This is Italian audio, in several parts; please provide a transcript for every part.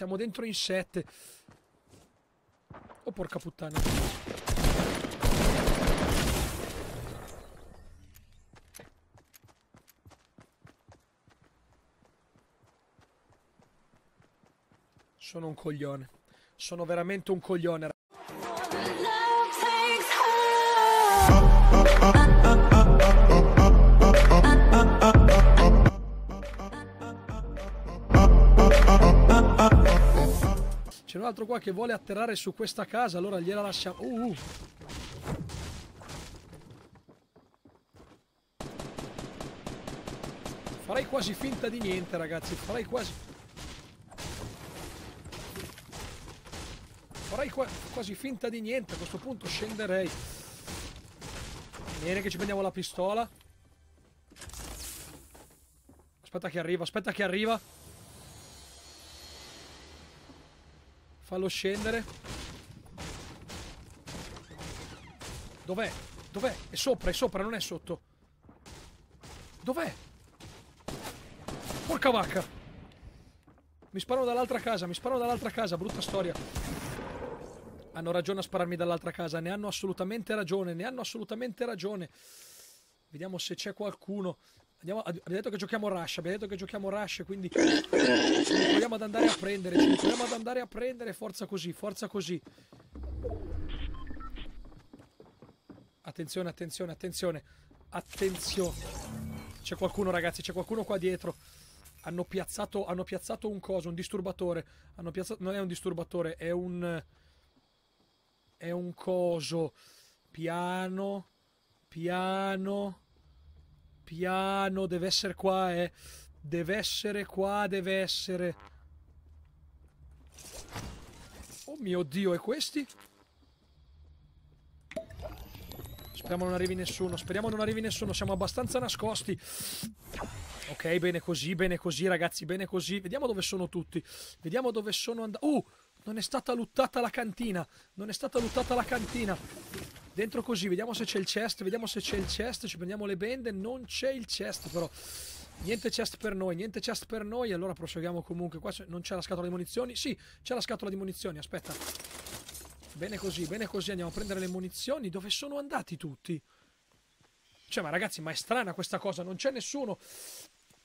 Siamo dentro in sette. Oh porca puttana. Sono un coglione. Sono veramente un coglione, C'è un altro qua che vuole atterrare su questa casa, allora gliela lasciamo. Uh, uh. Farei quasi finta di niente, ragazzi. Farei quasi... Farei qua... quasi finta di niente. A questo punto scenderei. Bene che ci prendiamo la pistola. Aspetta che arriva, aspetta che arriva. Fallo scendere. Dov'è? Dov'è? È sopra, è sopra, non è sotto. Dov'è? Porca vacca! Mi sparano dall'altra casa, mi sparano dall'altra casa, brutta storia. Hanno ragione a spararmi dall'altra casa, ne hanno assolutamente ragione, ne hanno assolutamente ragione. Vediamo se c'è qualcuno. Andiamo, abbiamo detto che giochiamo Rush, abbiamo detto che giochiamo Rush, quindi proviamo ad andare a prendere, proviamo ad andare a prendere, forza così, forza così. Attenzione, attenzione, attenzione, attenzione. C'è qualcuno ragazzi, c'è qualcuno qua dietro. Hanno piazzato, hanno piazzato un coso, un disturbatore. Hanno piazzato, non è un disturbatore, è un... È un coso. Piano, piano Piano, deve essere qua, eh. Deve essere qua, deve essere... Oh mio Dio, e questi? Speriamo non arrivi nessuno, speriamo non arrivi nessuno, siamo abbastanza nascosti. Ok, bene così, bene così, ragazzi, bene così. Vediamo dove sono tutti. Vediamo dove sono andati. oh Non è stata luttata la cantina! Non è stata luttata la cantina! Dentro così, vediamo se c'è il chest, vediamo se c'è il chest, ci prendiamo le bende, non c'è il chest però. Niente chest per noi, niente chest per noi, allora proseguiamo comunque. Qua non c'è la scatola di munizioni, sì, c'è la scatola di munizioni, aspetta. Bene così, bene così, andiamo a prendere le munizioni. Dove sono andati tutti? Cioè, ma ragazzi, ma è strana questa cosa, non c'è nessuno.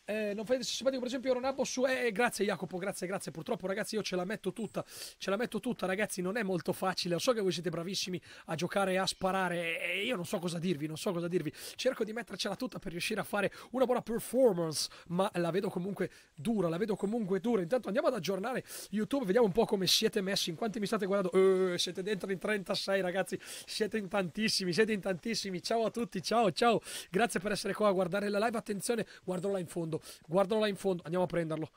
Eh, non fai simpatico, per esempio, Ronabo su. Eh, eh, grazie, Jacopo, grazie, grazie. Purtroppo, ragazzi, io ce la metto tutta. Ce la metto tutta, ragazzi. Non è molto facile. so che voi siete bravissimi a giocare e a sparare. E io non so cosa dirvi, non so cosa dirvi. Cerco di mettercela tutta per riuscire a fare una buona performance. Ma la vedo comunque dura, la vedo comunque dura. Intanto andiamo ad aggiornare YouTube, vediamo un po' come siete messi. In quanti mi state guardando? Eh, siete dentro in 36, ragazzi. Siete in tantissimi, siete in tantissimi. Ciao a tutti, ciao, ciao. Grazie per essere qua a guardare la live. Attenzione, guardo là in fondo fondo. Guardalo là in fondo. Andiamo a prenderlo.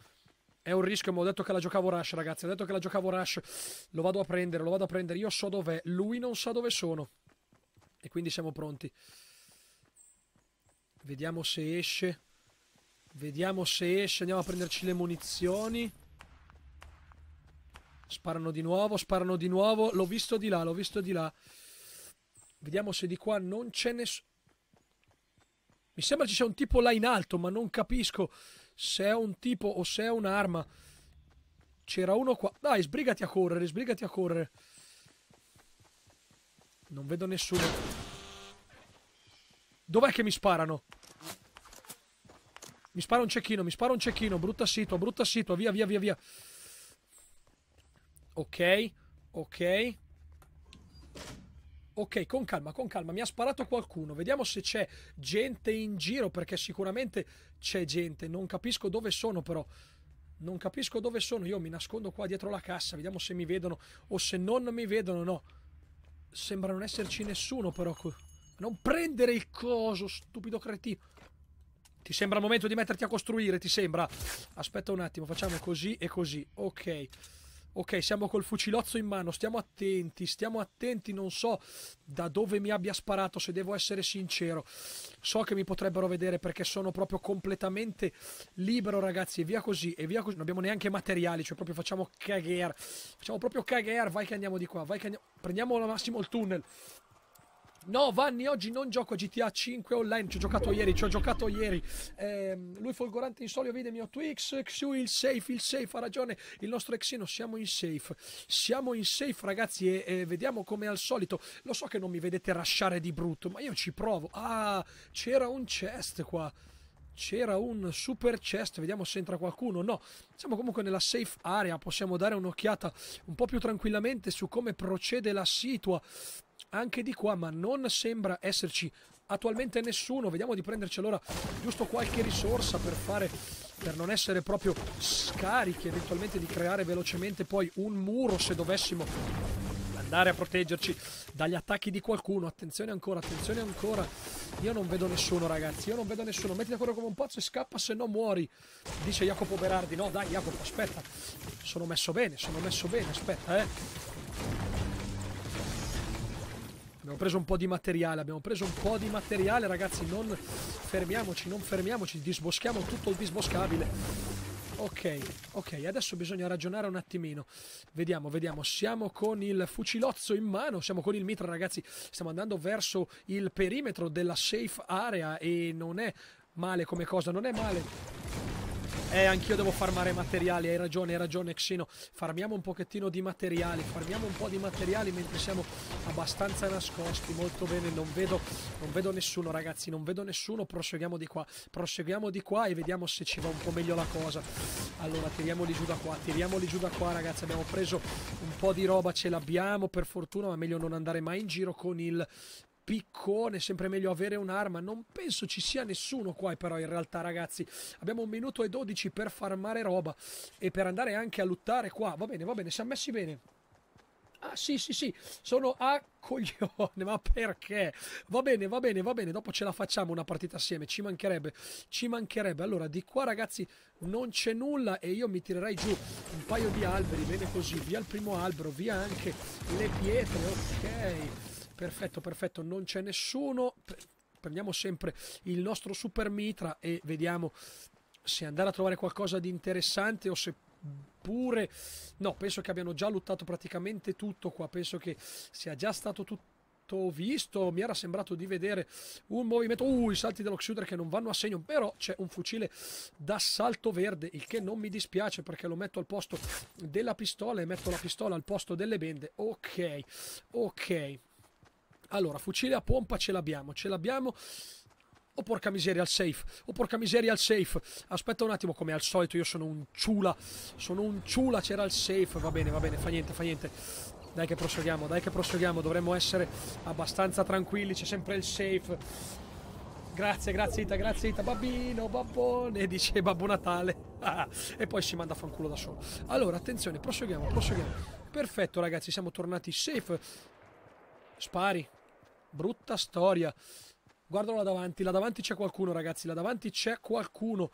È un rischio, ma ho detto che la giocavo Rush, ragazzi. Ho detto che la giocavo Rush. Lo vado a prendere, lo vado a prendere. Io so dov'è. Lui non sa dove sono. E quindi siamo pronti. Vediamo se esce. Vediamo se esce. Andiamo a prenderci le munizioni. Sparano di nuovo, sparano di nuovo. L'ho visto di là, l'ho visto di là. Vediamo se di qua non c'è nessuno. Mi sembra ci sia un tipo là in alto, ma non capisco se è un tipo o se è un'arma. C'era uno qua. Dai, sbrigati a correre, sbrigati a correre. Non vedo nessuno. Dov'è che mi sparano? Mi spara un cecchino, mi spara un cecchino. Brutta sito, brutta sito. Via, via, via, via. Ok, ok. Ok, con calma, con calma, mi ha sparato qualcuno, vediamo se c'è gente in giro, perché sicuramente c'è gente, non capisco dove sono però. Non capisco dove sono, io mi nascondo qua dietro la cassa, vediamo se mi vedono o se non mi vedono, no. Sembra non esserci nessuno però. Non prendere il coso, stupido cretino. Ti sembra il momento di metterti a costruire, ti sembra? Aspetta un attimo, facciamo così e così. Ok ok, siamo col fucilozzo in mano, stiamo attenti, stiamo attenti, non so da dove mi abbia sparato, se devo essere sincero. So che mi potrebbero vedere perché sono proprio completamente libero, ragazzi, e via così, e via così. Non abbiamo neanche materiali, cioè proprio facciamo cagare. Facciamo proprio cagare, vai che andiamo di qua, vai che andiamo... Prendiamo al massimo il tunnel. No, Vanni, oggi non gioco a GTA 5 online. Ci ho giocato ieri, ci ho giocato ieri. Eh, lui folgorante in solio vede mio Twix. Xiu il safe, il safe, ha ragione. Il nostro Exino, siamo in safe. Siamo in safe, ragazzi, e, e vediamo come al solito. Lo so che non mi vedete rasciare di brutto, ma io ci provo. Ah, c'era un chest qua c'era un super chest, vediamo se entra qualcuno. No, siamo comunque nella safe area, possiamo dare un'occhiata un po' più tranquillamente su come procede la situa anche di qua, ma non sembra esserci attualmente nessuno. Vediamo di prenderci allora giusto qualche risorsa per fare per non essere proprio scarichi eventualmente di creare velocemente poi un muro se dovessimo andare a proteggerci dagli attacchi di qualcuno. Attenzione ancora, attenzione ancora. Io non vedo nessuno, ragazzi. Io non vedo nessuno. Metti d'accordo come un pazzo e scappa, se no muori. Dice Jacopo Berardi. No, dai, Jacopo, aspetta. Sono messo bene, sono messo bene, aspetta, eh. Abbiamo preso un po' di materiale, abbiamo preso un po' di materiale, ragazzi, non fermiamoci, non fermiamoci, disboschiamo tutto il disboscabile. Ok, ok, adesso bisogna ragionare un attimino. Vediamo, vediamo, siamo con il fucilozzo in mano, siamo con il mitra, ragazzi, stiamo andando verso il perimetro della safe area e non è male come cosa, non è male. Eh, anch'io devo farmare materiali, hai ragione, hai ragione Xino. Farmiamo un pochettino di materiali, farmiamo un po' di materiali mentre siamo abbastanza nascosti, molto bene, non vedo, non vedo nessuno ragazzi, non vedo nessuno, proseguiamo di qua, proseguiamo di qua e vediamo se ci va un po' meglio la cosa. Allora, tiriamoli giù da qua, tiriamoli giù da qua ragazzi, abbiamo preso un po' di roba, ce l'abbiamo per fortuna, ma meglio non andare mai in giro con il piccone, sempre meglio avere un'arma. Non penso ci sia nessuno qua, però in realtà, ragazzi, abbiamo un minuto e dodici per farmare roba e per andare anche a lottare qua. Va bene, va bene, siamo messi bene. Ah sì sì sì, sono a coglione, ma perché? Va bene, va bene, va bene, dopo ce la facciamo una partita assieme, ci mancherebbe, ci mancherebbe. Allora, di qua ragazzi non c'è nulla e io mi tirerei giù un paio di alberi, bene così, via il primo albero, via anche le pietre, ok. Perfetto, perfetto, non c'è nessuno. Prendiamo sempre il nostro Super Mitra e vediamo se andare a trovare qualcosa di interessante o se pure... No, penso che abbiano già lottato praticamente tutto qua, penso che sia già stato tutto visto, mi era sembrato di vedere un movimento, uh, i salti dello Xuder che non vanno a segno, però c'è un fucile d'assalto verde, il che non mi dispiace perché lo metto al posto della pistola e metto la pistola al posto delle bende, ok, ok, allora, fucile a pompa ce l'abbiamo, ce l'abbiamo. Oh porca miseria al safe, oh porca miseria al safe. Aspetta un attimo, come al solito io sono un ciula, sono un ciula, c'era il safe. Va bene, va bene, fa niente, fa niente. Dai che proseguiamo, dai che proseguiamo, dovremmo essere abbastanza tranquilli, c'è sempre il safe. Grazie, grazie Ita, grazie Ita, babbino, babbone, dice Babbo Natale. e poi si manda a fanculo da solo. Allora, attenzione, proseguiamo, proseguiamo. Perfetto ragazzi, siamo tornati safe. Spari, Brutta storia. Guardalo là davanti. Là davanti c'è qualcuno, ragazzi. Là davanti c'è qualcuno.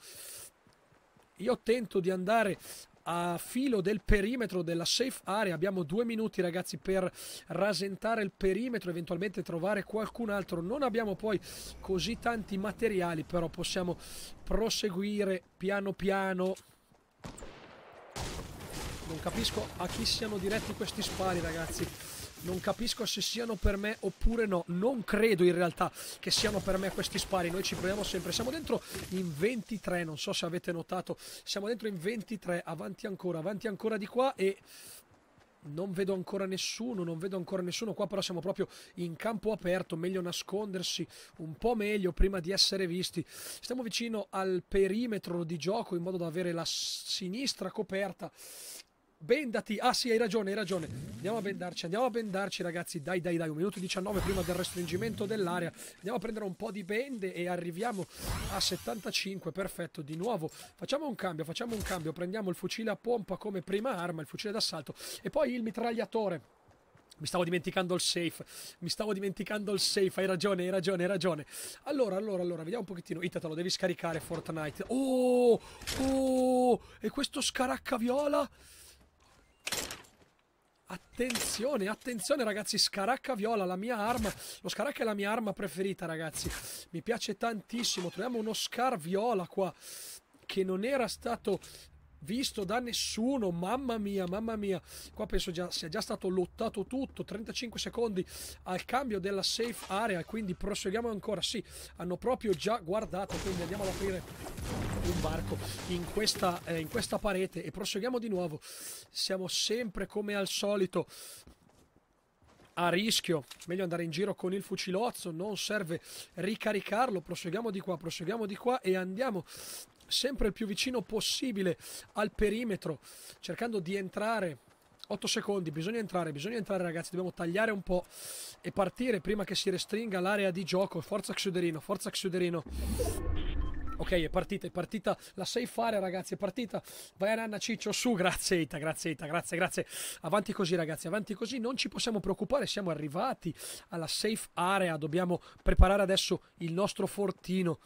Io tento di andare a filo del perimetro della safe area. Abbiamo due minuti, ragazzi, per rasentare il perimetro, eventualmente trovare qualcun altro. Non abbiamo poi così tanti materiali, però possiamo proseguire piano piano. Non capisco a chi siano diretti questi spari, ragazzi. Non capisco se siano per me oppure no. Non credo in realtà che siano per me questi spari. Noi ci proviamo sempre. Siamo dentro in 23, non so se avete notato. Siamo dentro in 23, avanti ancora, avanti ancora di qua e... Non vedo ancora nessuno, non vedo ancora nessuno qua, però siamo proprio in campo aperto, meglio nascondersi un po' meglio prima di essere visti. Stiamo vicino al perimetro di gioco in modo da avere la sinistra coperta Bendati! Ah sì, hai ragione, hai ragione. Andiamo a bendarci, andiamo a bendarci ragazzi. Dai, dai, dai, un minuto 19 prima del restringimento dell'area. Andiamo a prendere un po' di bende e arriviamo a 75. Perfetto, di nuovo. Facciamo un cambio, facciamo un cambio. Prendiamo il fucile a pompa come prima arma, il fucile d'assalto e poi il mitragliatore. Mi stavo dimenticando il safe, mi stavo dimenticando il safe, hai ragione, hai ragione, hai ragione. Allora, allora, allora, vediamo un pochettino. Itata, lo devi scaricare Fortnite. Oh, oh, e questo scaracca viola? Attenzione, attenzione ragazzi, Scaracca Viola, la mia arma, lo Scaracca è la mia arma preferita ragazzi, mi piace tantissimo, troviamo uno Scar Viola qua, che non era stato visto da nessuno. Mamma mia, mamma mia. Qua penso già sia già stato lottato tutto. 35 secondi al cambio della safe area. Quindi proseguiamo ancora. Sì, hanno proprio già guardato. Quindi andiamo ad aprire un barco in questa, eh, in questa parete e proseguiamo di nuovo. Siamo sempre come al solito a rischio, meglio andare in giro con il fucilozzo, non serve ricaricarlo, proseguiamo di qua, proseguiamo di qua e andiamo sempre il più vicino possibile al perimetro, cercando di entrare. 8 secondi, bisogna entrare, bisogna entrare ragazzi, dobbiamo tagliare un po' e partire prima che si restringa l'area di gioco. Forza Xuderino, forza Xuderino. Ok, è partita, è partita, la sai fare ragazzi, è partita. Vai Nanna Ciccio, su, grazie Ita, grazie Ita, grazie, grazie. Avanti così ragazzi, avanti così, non ci possiamo preoccupare, siamo arrivati alla safe area, dobbiamo preparare adesso il nostro fortino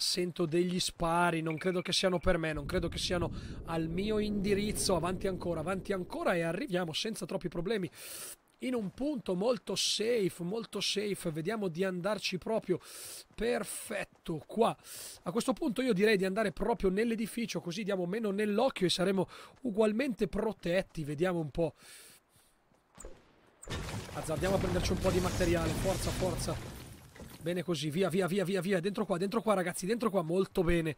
sento degli spari, non credo che siano per me, non credo che siano al mio indirizzo, avanti ancora, avanti ancora e arriviamo senza troppi problemi in un punto molto safe, molto safe, vediamo di andarci proprio perfetto qua. A questo punto io direi di andare proprio nell'edificio, così diamo meno nell'occhio e saremo ugualmente protetti, vediamo un po'. Azzardiamo a prenderci un po' di materiale, forza, forza. Bene così, via, via, via, via, via. Dentro qua, dentro qua, ragazzi, dentro qua. Molto bene.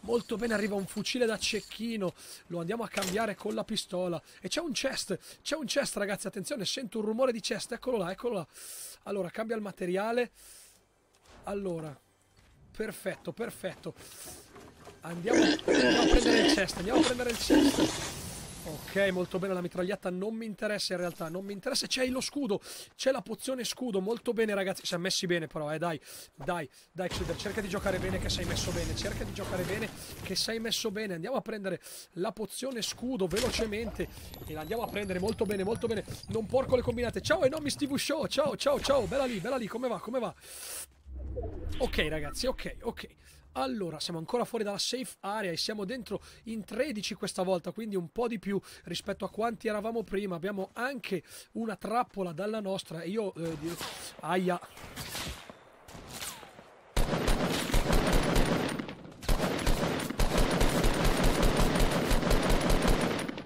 Molto bene, arriva un fucile da cecchino. Lo andiamo a cambiare con la pistola. E c'è un chest, c'è un chest, ragazzi. Attenzione, sento un rumore di chest. Eccolo là, eccolo là. Allora, cambia il materiale. Allora, perfetto, perfetto. Andiamo, andiamo a prendere il chest, andiamo a prendere il chest. Ok, molto bene, la mitragliata non mi interessa in realtà, non mi interessa, c'è lo scudo, c'è la pozione scudo, molto bene ragazzi, si è messi bene però, eh, dai, dai, dai Xudder, cerca di giocare bene che sei messo bene, cerca di giocare bene che sei messo bene, andiamo a prendere la pozione scudo velocemente e la andiamo a prendere molto bene, molto bene, non porco le combinate, ciao e non mi stivo Show, ciao, ciao, ciao, bella lì, bella lì, come va, come va? Ok ragazzi, ok, ok. Allora, siamo ancora fuori dalla safe area e siamo dentro in 13 questa volta, quindi un po' di più rispetto a quanti eravamo prima. Abbiamo anche una trappola dalla nostra e io... Eh, Dio, aia...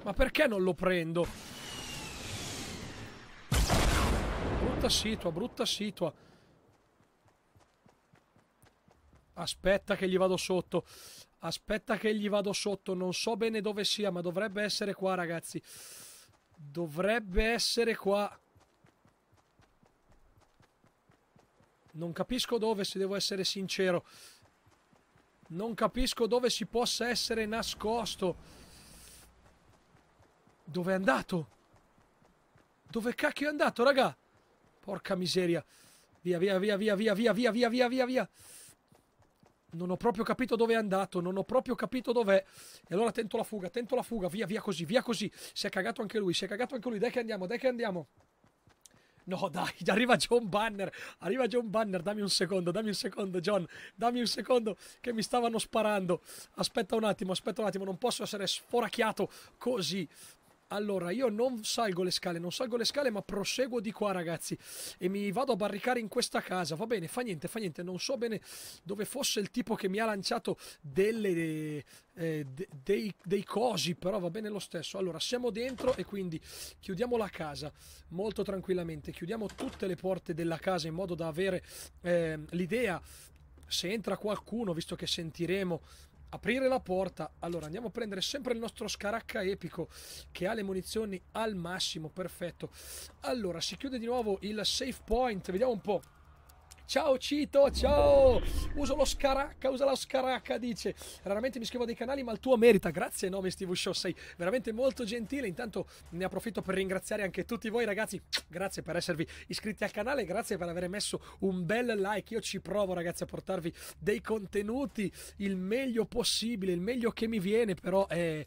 Ma perché non lo prendo? Brutta situa, brutta situa. Aspetta che gli vado sotto. Aspetta che gli vado sotto. Non so bene dove sia, ma dovrebbe essere qua, ragazzi. Dovrebbe essere qua. Non capisco dove, se devo essere sincero. Non capisco dove si possa essere nascosto. Dove è andato? Dove cacchio è andato, raga? Porca miseria. Via, via, via, via, via, via, via, via, via, via, via non ho proprio capito dove è andato, non ho proprio capito dov'è. E allora tento la fuga, tento la fuga, via, via così, via così. Si è cagato anche lui, si è cagato anche lui, dai che andiamo, dai che andiamo. No, dai, arriva John Banner. Arriva John Banner, dammi un secondo, dammi un secondo, John. Dammi un secondo che mi stavano sparando. Aspetta un attimo, aspetta un attimo, non posso essere sforacchiato così. Allora, io non salgo le scale, non salgo le scale, ma proseguo di qua, ragazzi. E mi vado a barricare in questa casa. Va bene, fa niente, fa niente. Non so bene dove fosse il tipo che mi ha lanciato delle, eh, de, dei, dei cosi, però va bene lo stesso. Allora, siamo dentro e quindi chiudiamo la casa molto tranquillamente. Chiudiamo tutte le porte della casa in modo da avere eh, l'idea se entra qualcuno, visto che sentiremo aprire la porta. Allora andiamo a prendere sempre il nostro scaracca epico che ha le munizioni al massimo, perfetto. Allora si chiude di nuovo il safe point, vediamo un po' Ciao Cito, ciao! Uso lo scaracca, usa lo scaracca, dice. Raramente mi iscrivo dei canali, ma il tuo merita. Grazie enorme Steve Show, sei veramente molto gentile. Intanto ne approfitto per ringraziare anche tutti voi ragazzi. Grazie per esservi iscritti al canale, grazie per aver messo un bel like. Io ci provo ragazzi a portarvi dei contenuti il meglio possibile, il meglio che mi viene, però è eh,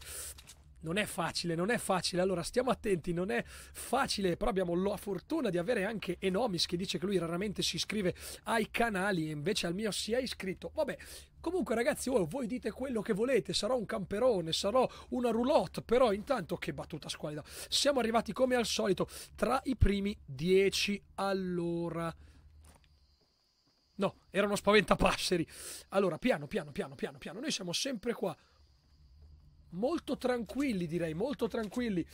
non è facile, non è facile. Allora stiamo attenti, non è facile, però abbiamo la fortuna di avere anche Enomis che dice che lui raramente si iscrive ai canali e invece al mio si è iscritto. Vabbè, Comunque, ragazzi, oh, voi dite quello che volete. Sarò un camperone, sarò una roulotte. Però, intanto, che battuta squalida. Siamo arrivati come al solito tra i primi 10 all'ora. No, erano spaventapasseri. Allora, piano, piano, piano, piano, piano. Noi siamo sempre qua molto tranquilli, direi, molto tranquilli.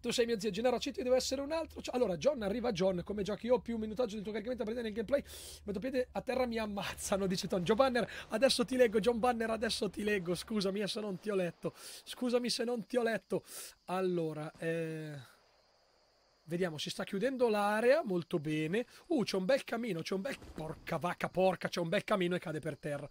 Tu sei mio zio, Gennaro Accetti, deve essere un altro. Cioè, allora, John arriva John, come giochi io, più minutaggio del tuo caricamento a prendere nel gameplay. Metto piede a terra, mi ammazzano, dice Tom. John Banner, adesso ti leggo, John Banner, adesso ti leggo. Scusami eh, se non ti ho letto. Scusami se non ti ho letto. Allora, eh... Vediamo, si sta chiudendo l'area, molto bene. Uh, c'è un bel camino, c'è un bel... Porca vacca, porca, c'è un bel camino e cade per terra.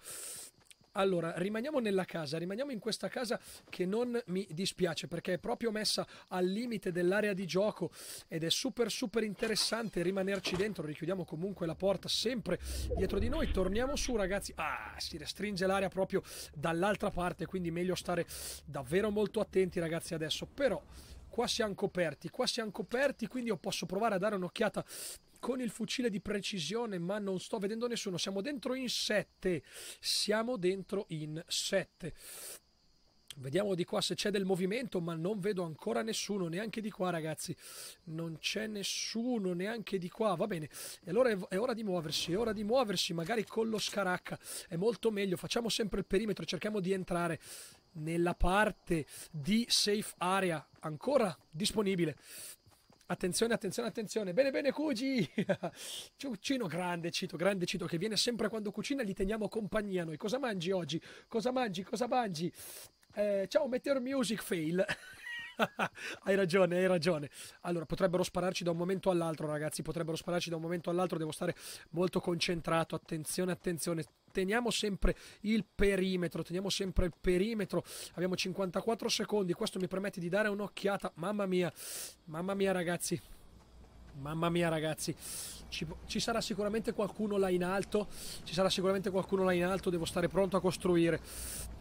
Allora, rimaniamo nella casa, rimaniamo in questa casa che non mi dispiace perché è proprio messa al limite dell'area di gioco ed è super super interessante rimanerci dentro. Richiudiamo comunque la porta sempre dietro di noi. Torniamo su, ragazzi. Ah, si restringe l'area proprio dall'altra parte, quindi meglio stare davvero molto attenti, ragazzi, adesso. Però qua siamo coperti, qua siamo coperti, quindi io posso provare a dare un'occhiata con il fucile di precisione, ma non sto vedendo nessuno. Siamo dentro in 7. Siamo dentro in 7. Vediamo di qua se c'è del movimento, ma non vedo ancora nessuno, neanche di qua ragazzi. Non c'è nessuno, neanche di qua, va bene. E allora è ora di muoversi, è ora di muoversi, magari con lo scaracca. È molto meglio, facciamo sempre il perimetro, cerchiamo di entrare nella parte di safe area ancora disponibile. Attenzione, attenzione, attenzione. Bene, bene, Cugi. Ciuccino grande, Cito, grande Cito che viene sempre quando cucina, gli teniamo compagnia noi. Cosa mangi oggi? Cosa mangi? Cosa mangi? Eh, ciao Meteor Music Fail. hai ragione, hai ragione. Allora, potrebbero spararci da un momento all'altro, ragazzi. Potrebbero spararci da un momento all'altro. Devo stare molto concentrato. Attenzione, attenzione. Teniamo sempre il perimetro. Teniamo sempre il perimetro. Abbiamo 54 secondi. Questo mi permette di dare un'occhiata. Mamma mia, mamma mia, ragazzi. Mamma mia ragazzi, ci, ci, sarà sicuramente qualcuno là in alto, ci sarà sicuramente qualcuno là in alto, devo stare pronto a costruire,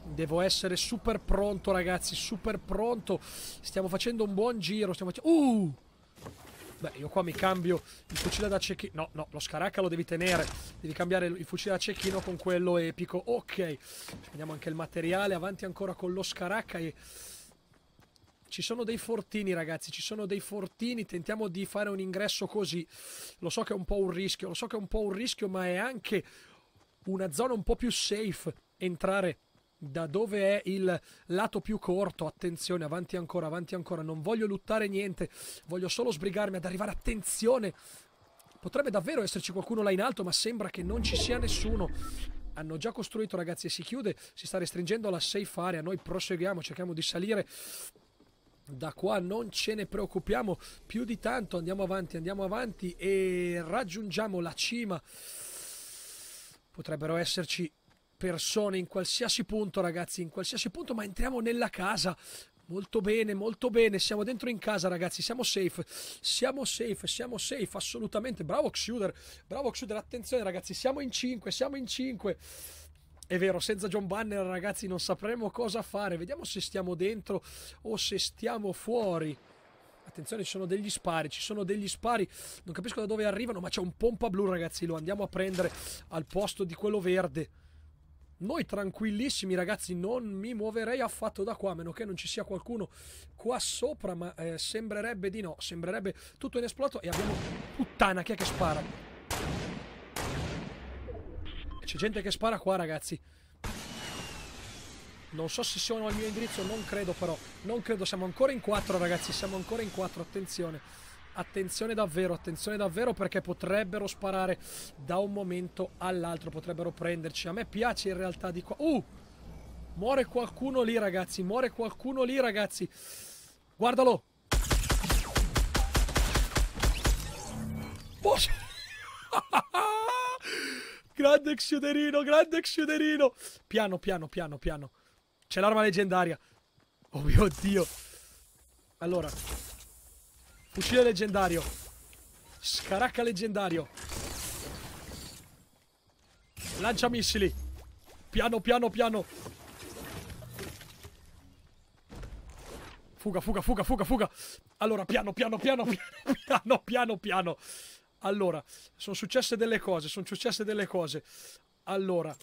devo essere super pronto ragazzi, super pronto, stiamo facendo un buon giro, stiamo facendo... Uh! Beh, io qua mi cambio il fucile da cecchino. No, no, lo scaracca lo devi tenere. Devi cambiare il fucile da cecchino con quello epico. Ok, prendiamo anche il materiale. Avanti ancora con lo scaracca e ci sono dei fortini, ragazzi, ci sono dei fortini. Tentiamo di fare un ingresso così. Lo so che è un po' un rischio, lo so che è un po' un rischio, ma è anche una zona un po' più safe entrare da dove è il lato più corto. Attenzione, avanti ancora, avanti ancora. Non voglio luttare niente, voglio solo sbrigarmi ad arrivare. Attenzione! Potrebbe davvero esserci qualcuno là in alto, ma sembra che non ci sia nessuno. Hanno già costruito, ragazzi, e si chiude. Si sta restringendo la safe area. Noi proseguiamo, cerchiamo di salire da qua non ce ne preoccupiamo più di tanto, andiamo avanti, andiamo avanti e raggiungiamo la cima. Potrebbero esserci persone in qualsiasi punto, ragazzi, in qualsiasi punto, ma entriamo nella casa. Molto bene, molto bene, siamo dentro in casa ragazzi, siamo safe, siamo safe, siamo safe, assolutamente, bravo Xuder, bravo Xuder, attenzione ragazzi, siamo in 5, siamo in 5, è vero, senza John Banner ragazzi non sapremo cosa fare. Vediamo se stiamo dentro o se stiamo fuori. Attenzione, ci sono degli spari, ci sono degli spari. Non capisco da dove arrivano, ma c'è un pompa blu ragazzi. Lo andiamo a prendere al posto di quello verde. Noi tranquillissimi ragazzi, non mi muoverei affatto da qua, a meno che non ci sia qualcuno qua sopra, ma eh, sembrerebbe di no. Sembrerebbe tutto inesplorato e abbiamo... Puttana, chi è che spara? C'è gente che spara qua, ragazzi. Non so se sono al mio indirizzo, non credo però. Non credo, siamo ancora in quattro, ragazzi. Siamo ancora in quattro, attenzione. Attenzione davvero, attenzione davvero perché potrebbero sparare da un momento all'altro, potrebbero prenderci. A me piace in realtà di qua. Uh! Muore qualcuno lì, ragazzi. Muore qualcuno lì, ragazzi. Guardalo. Boh! Grande Xiuderino, grande Xiuderino. Piano, piano, piano, piano. C'è l'arma leggendaria. Oh mio Dio. Allora. Fucile leggendario. Scaracca leggendario. Lancia missili. Piano, piano, piano. Fuga, fuga, fuga, fuga, fuga. Allora, piano, piano, piano, piano, piano, piano, piano. Allora, sono successe delle cose, sono successe delle cose. Allora,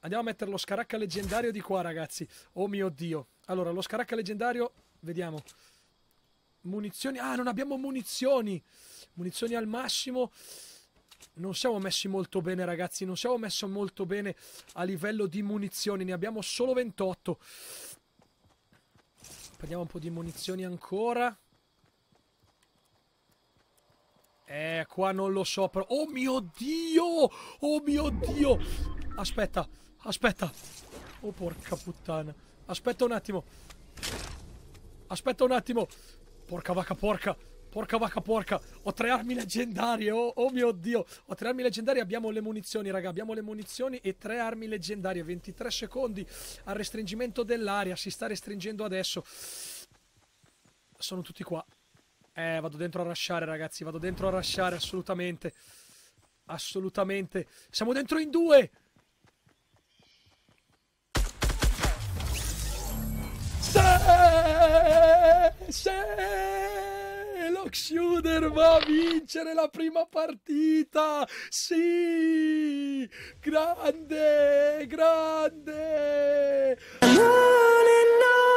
andiamo a mettere lo scaracca leggendario di qua, ragazzi. Oh mio Dio. Allora, lo scaracca leggendario, vediamo. Munizioni. Ah, non abbiamo munizioni. Munizioni al massimo. Non siamo messi molto bene, ragazzi. Non siamo messi molto bene a livello di munizioni. Ne abbiamo solo 28. Prendiamo un po' di munizioni ancora. Eh, qua non lo so però... Oh mio Dio! Oh mio Dio! Aspetta, aspetta. Oh porca puttana. Aspetta un attimo. Aspetta un attimo. Porca vacca porca. Porca vacca porca. Ho tre armi leggendarie. Oh, oh mio Dio. Ho tre armi leggendarie. Abbiamo le munizioni, raga. Abbiamo le munizioni e tre armi leggendarie. 23 secondi al restringimento dell'aria. Si sta restringendo adesso. Sono tutti qua. Eh, vado dentro a rushare, ragazzi. Vado dentro a rushare, assolutamente. Assolutamente. Siamo dentro in due. Se, se Lockshuder va a vincere la prima partita. Sì! Grande, grande. No, no, no.